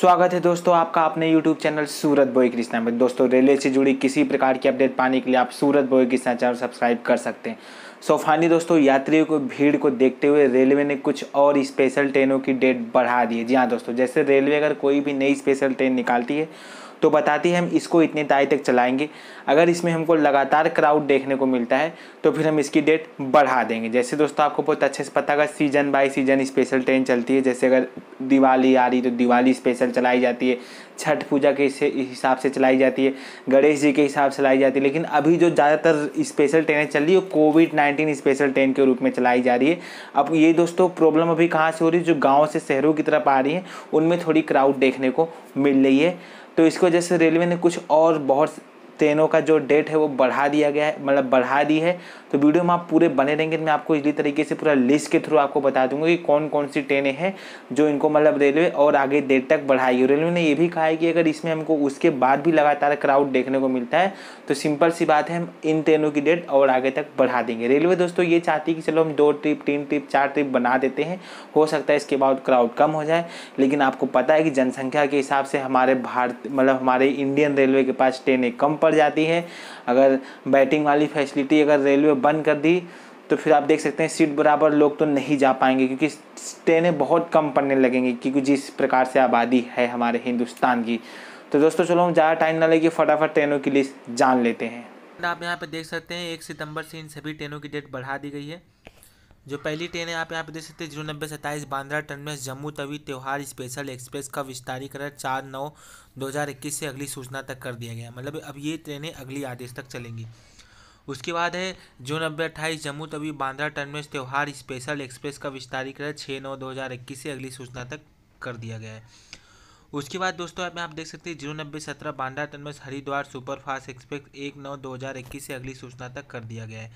स्वागत है दोस्तों आपका अपने YouTube चैनल सूरत बोई कृष्णा में दोस्तों रेलवे से जुड़ी किसी प्रकार की अपडेट पाने के लिए आप सूरत बोई कृष्णा चैनल सब्सक्राइब कर सकते हैं सो फाइनली दोस्तों यात्रियों को भीड़ को देखते हुए रेलवे ने कुछ और स्पेशल ट्रेनों की डेट बढ़ा दी है जी हाँ दोस्तों जैसे रेलवे अगर कोई भी नई स्पेशल ट्रेन निकालती है तो बताती है हम इसको इतने तारीख तक चलाएंगे अगर इसमें हमको लगातार क्राउड देखने को मिलता है तो फिर हम इसकी डेट बढ़ा देंगे जैसे दोस्तों आपको बहुत अच्छे से पता होगा season by season special train चलती है जैसे अगर दिवाली आ रही तो दिवाली स्पेशल चलाई जाती है छठ पूजा के हिसाब से चलाई जाती है गणेश जी के हिसाब से चलाई जाती है लेकिन अभी जो ज़्यादातर स्पेशल ट्रेनें चल रही है वो कोविड नाइन्टीन स्पेशल ट्रेन के रूप में चलाई जा रही है अब ये दोस्तों प्रॉब्लम अभी कहाँ से हो रही है जो गाँव से शहरों की तरफ आ रही है उनमें थोड़ी क्राउड देखने को मिल रही है तो इसकी वजह से रेलवे ने कुछ और बहुत ट्रेनों का जो डेट है वो बढ़ा दिया गया है मतलब बढ़ा दी है तो वीडियो में आप पूरे बने रहेंगे तो मैं आपको इसी तरीके से पूरा लिस्ट के थ्रू आपको बता दूंगा कि कौन कौन सी ट्रेनें हैं जो इनको मतलब रेलवे और आगे डेट तक बढ़ाएगी रेलवे ने ये भी कहा है कि अगर इसमें हमको उसके बाद भी लगातार क्राउड देखने को मिलता है तो सिंपल सी बात है हम इन ट्रेनों की डेट और आगे तक बढ़ा देंगे रेलवे दोस्तों ये चाहती है कि चलो हम दो ट्रिप तीन ट्रिप चार ट्रिप बना देते हैं हो सकता है इसके बाद क्राउड कम हो जाए लेकिन आपको पता है कि जनसंख्या के हिसाब से हमारे भारत मतलब हमारे इंडियन रेलवे के पास ट्रेनें कम पड़ बढ़ जाती है अगर बैटिंग वाली फैसिलिटी अगर रेलवे बंद कर दी तो फिर आप देख सकते हैं सीट बराबर लोग तो नहीं जा पाएंगे क्योंकि ट्रेनें बहुत कम पड़ने लगेंगी क्योंकि जिस प्रकार से आबादी है हमारे हिंदुस्तान की तो दोस्तों चलो हम ज़्यादा टाइम ना लगे फटाफट ट्रेनों की लिस्ट जान लेते हैं आप यहाँ पर देख सकते हैं एक सितंबर से इन सभी ट्रेनों की डेट बढ़ा दी गई है जो पहली ट्रेन है आप यहाँ पे देख सकते हैं जीरो नब्बे सत्ताईस बांद्रा टर्मिनस जम्मू तवी त्यौहार स्पेशल एक्सप्रेस का विस्तारीकरण चार नौ दो हज़ार इक्कीस से अगली सूचना तक कर दिया गया मतलब अब ये ट्रेनें अगली आदेश तक चलेंगी उसके बाद है जो नब्बे अट्ठाईस जम्मू तवी बांद्रा टर्मिनस त्यौहार स्पेशल एक्सप्रेस का विस्तारीकरण छः नौ दो हज़ार इक्कीस से अगली सूचना तक कर दिया गया है उसके बाद दोस्तों आप आप देख सकते हैं जीरो नब्बे सत्रह Bandra terminus Haridwar superfast express एक नौ दो हज़ार इक्कीस से अगली सूचना तक कर दिया गया है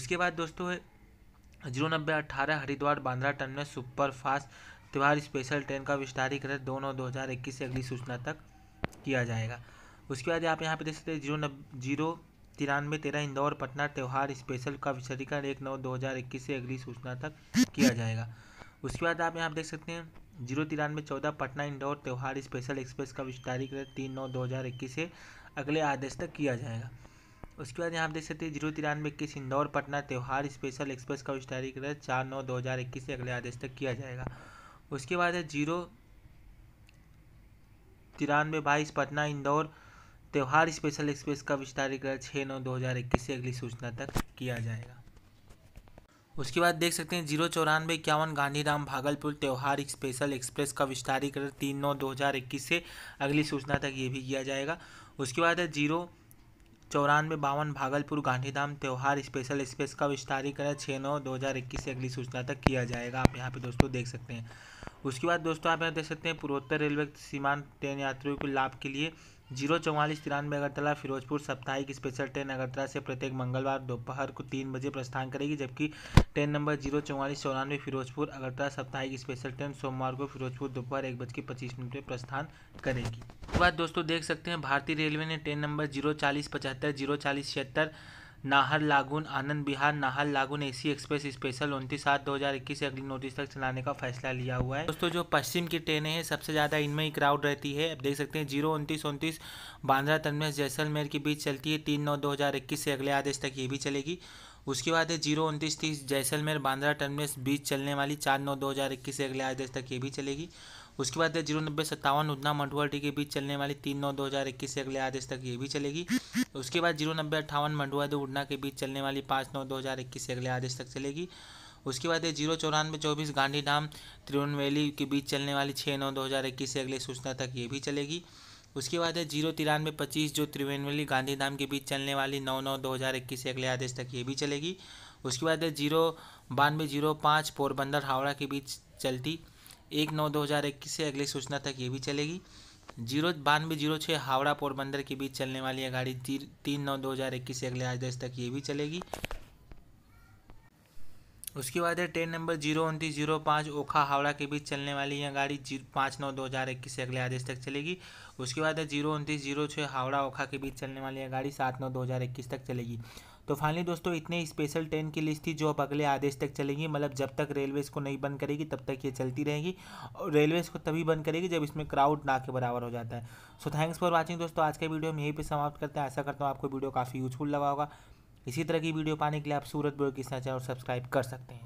उसके बाद दोस्तों है जीरो नब्बे अट्ठारह हरिद्वार बांद्रा टर्मिनल सुपरफास्ट त्यौहार स्पेशल ट्रेन का विस्तारीकरण दो नौ दो हज़ार इक्कीस से अगली सूचना तक किया जाएगा उसके बाद आप यहाँ पे देख सकते हैं जीरो नब जीरो तिरानवे तेरह इंदौर पटना त्यौहार स्पेशल का विस्तारीकरण एक नौ दो हज़ार इक्कीस से अगली सूचना तक किया जाएगा उसके बाद आप यहाँ देख सकते हैं जीरो तिरानवे चौदह पटना इंदौर त्यौहार स्पेशल एक्सप्रेस का विस्तारीकरण तीन नौ दो हज़ार इक्कीस से अगले आदेश तक किया जाएगा उसके बाद यहाँ आप देख सकते हैं जीरो तिरानवे इक्कीस इंदौर पटना त्यौहार स्पेशल एक्सप्रेस का विस्तारीकरण चार नौ दो हज़ार इक्कीस से अगले आदेश तक किया जाएगा उसके बाद है जीरो तिरानवे बाईस पटना इंदौर त्यौहार स्पेशल एक्सप्रेस का विस्तारीकरण छः नौ दो हज़ार इक्कीस से अगली सूचना तक किया जाएगा उसके बाद देख सकते हैं जीरो चौरानवे इक्यावन गांधीधाम भागलपुर त्यौहार स्पेशल एक्सप्रेस का विस्तारीकरण तीन नौ दो हज़ार इक्कीस से अगली सूचना तक ये भी किया जाएगा उसके बाद है जीरो चौरानवे बावन भागलपुर गांधीधाम त्यौहार स्पेशल स्पेस का विस्तारीकरण छः नौ दो हज़ार इक्कीस से अगली सूचना तक किया जाएगा आप यहाँ पे दोस्तों देख सकते हैं उसके बाद दोस्तों आप यहाँ देख सकते हैं पूर्वोत्तर रेलवे सीमांत ट्रेन यात्रियों के लाभ के लिए जीरो चौवालीस तिरानवे अगरतला फिरोजपुर साप्ताहिक स्पेशल ट्रेन अगरतला से प्रत्येक मंगलवार दोपहर को तीन बजे प्रस्थान करेगी जबकि ट्रेन नंबर जीरो चौवालीस चौरानवे फिरोजपुर अगरतला साप्ताहिक स्पेशल ट्रेन सोमवार को फिरोजपुर दोपहर एक बज के पच्चीस मिनट पर प्रस्थान करेगी बाद दोस्तों देख सकते हैं भारतीय रेलवे ने ट्रेन नंबर जीरो चालीस पचहत्तर जीरो चालीस छिहत्तर Naharlagun Anand Bihar Vihar A AC express special उनतीस सात दो हज़ार इक्कीस से अगली नोटिस तक चलाने का फैसला लिया हुआ है दोस्तों जो पश्चिम की ट्रेनें हैं सबसे ज़्यादा इनमें ही क्राउड रहती है अब देख सकते हैं जीरो उनतीस उनतीस बांद्रा टर्मिनस जैसलमेर के बीच चलती है तीन नौ दो हज़ार इक्कीस से अगले आदेश तक ये भी चलेगी उसके बाद है जीरो उनतीस तीस जैसलमेर बांद्रा टर्मिनस बीच चलने वाली चार नौ दो हज़ार इक्कीस से अगले आदेश तक ये भी चलेगी उसके बाद जीरो नब्बे सत्तावन उधना मंडुआटी के बीच चलने वाली तीन नौ दो हज़ार इक्कीस से अगले आदेश तक ये भी चलेगी उसके बाद जीरो नब्बे अट्ठावन मंडुआ दो उड़ना के बीच चलने वाली पाँच नौ दो हज़ार इक्कीस से अगले आदेश तक चलेगी उसके बाद ये जीरो चौरानवे चौबीस गांधीधाम त्रिवेणवेली के बीच चलने वाली छः नौ दो हज़ार इक्कीस से अगले सूचना तक ये भी चलेगी उसके बाद है जीरो तिरानवे पच्चीस जो त्रिवेणवेली धाम के बीच चलने वाली नौ नौ दो हज़ार इक्कीस से अगले आदेश तक ये भी चलेगी उसके बाद है जीरो बानवे जीरो पाँच पोरबंदर हावड़ा के बीच चलती एक नौ दो हज़ार इक्कीस से अगली सूचना तक ये भी चलेगी जीरो बानवे जीरो छः हावड़ा पोरबंदर के बीच चलने वाली यह गाड़ी तीन नौ दो हज़ार इक्कीस से अगले आदेश तक ये भी चलेगी उसके बाद है ट्रेन नंबर जीरो उनतीस जीरो पाँच ओखा हावड़ा के बीच चलने वाली यह गाड़ी जी पाँच नौ दो हज़ार इक्कीस से अगले आदेश तक चलेगी उसके बाद है जीरो उनतीस जीरो छः हावड़ा ओखा के बीच चलने वाली यह गाड़ी सात नौ दो हज़ार इक्कीस तक चलेगी तो फाइनली दोस्तों इतने स्पेशल ट्रेन की लिस्ट थी जो अब अगले आदेश तक चलेगी मतलब जब तक रेलवेज़ को नहीं बंद करेगी तब तक ये चलती रहेगी और रेलवेज़ को तभी बंद करेगी जब इसमें क्राउड ना के बराबर हो जाता है सो थैंक्स फॉर वॉचिंग दोस्तों आज का वीडियो हम यहीं पर समाप्त करते हैं ऐसा करता हूँ आपको वीडियो काफ़ी यूजफुल लगा होगा इसी तरह की वीडियो पाने के लिए आप सूरत ब्लॉग चैनल सब्सक्राइब कर सकते हैं